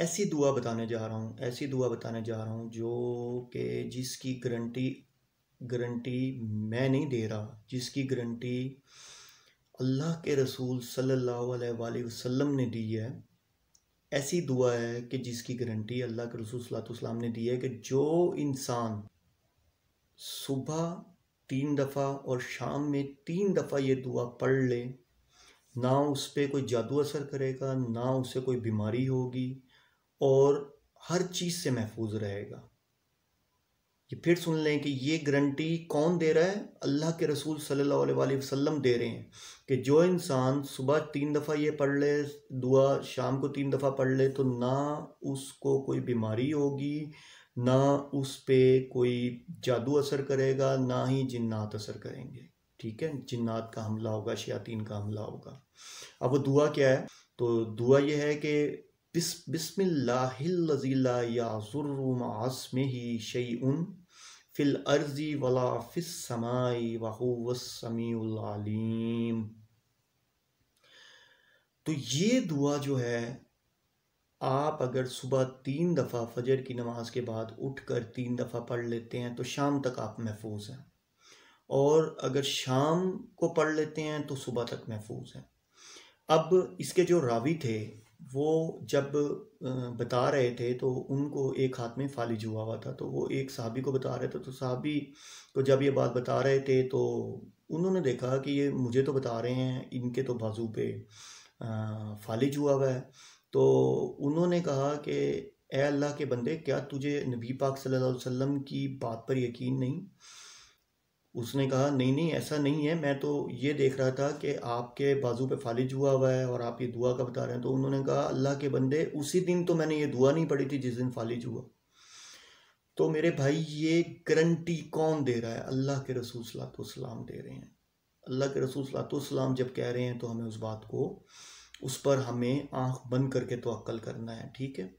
ऐसी दुआ बताने जा रहा हूँ ऐसी दुआ बताने जा रहा हूँ जो कि जिसकी गारंटी गारंटी मैं नहीं दे रहा जिसकी गारंटी अल्लाह के रसूल सल्ला अलैहि ने दी है ऐसी दुआ है कि जिसकी गारंटी अल्लाह के रसूल सलाम ने दी है कि जो इंसान सुबह तीन दफ़ा और शाम में तीन दफ़ा ये दुआ पढ़ ले ना उस पर कोई जादू असर करेगा ना उसे कोई बीमारी होगी और हर चीज़ से महफूज रहेगा ये फिर सुन लें कि ये गारंटी कौन दे रहा है अल्लाह के रसूल सल्लल्लाहु अलैहि वसल्लम दे रहे हैं कि जो इंसान सुबह तीन दफ़ा ये पढ़ ले दुआ शाम को तीन दफ़ा पढ़ ले तो ना उसको कोई बीमारी होगी ना उस पर कोई जादू असर करेगा ना ही जिन्नात असर करेंगे ठीक है जिन्नात का हमला होगा शयातीन का हमला होगा अब वो दुआ क्या है तो दुआ यह है कि बिस्मिल्लाज़िल्लाज़ुर्रुमास्मिहिशैउन फ़िल अर्ज़ी वला फ़िस्समाई वहुवस्समीम तो ये दुआ जो है आप अगर सुबह तीन दफ़ा फजर की नमाज के बाद उठकर तीन दफ़ा पढ़ लेते हैं तो शाम तक आप महफूज हैं और अगर शाम को पढ़ लेते हैं तो सुबह तक महफूज हैं अब इसके जो रावी थे वो जब बता रहे थे तो उनको एक हाथ में फालिज हुआ हुआ था तो वो एक साहबी को बता रहे थे तो साहबी को जब ये बात बता रहे थे तो उन्होंने देखा कि ये मुझे तो बता रहे हैं इनके तो बाजू पे फालिज हुआ हुआ है तो उन्होंने कहा कि ए अल्लाह के बंदे क्या तुझे नबी पाक सल्लल्लाहु अलैहि वसल्लम की बात पर यकीन नहीं उसने कहा नहीं नहीं ऐसा नहीं है मैं तो ये देख रहा था कि आपके बाजू पे फालिज हुआ हुआ है और आप ये दुआ का बता रहे हैं तो उन्होंने कहा अल्लाह के बंदे उसी दिन तो मैंने ये दुआ नहीं पढ़ी थी जिस दिन फालिज हुआ तो मेरे भाई ये गारंटी कौन दे रहा है अल्लाह के रसूल सलाम दे रहे हैं अल्लाह के रसूल सलाम जब कह रहे हैं तो हमें उस बात को उस पर हमें आंख बंद करके तो करना है ठीक है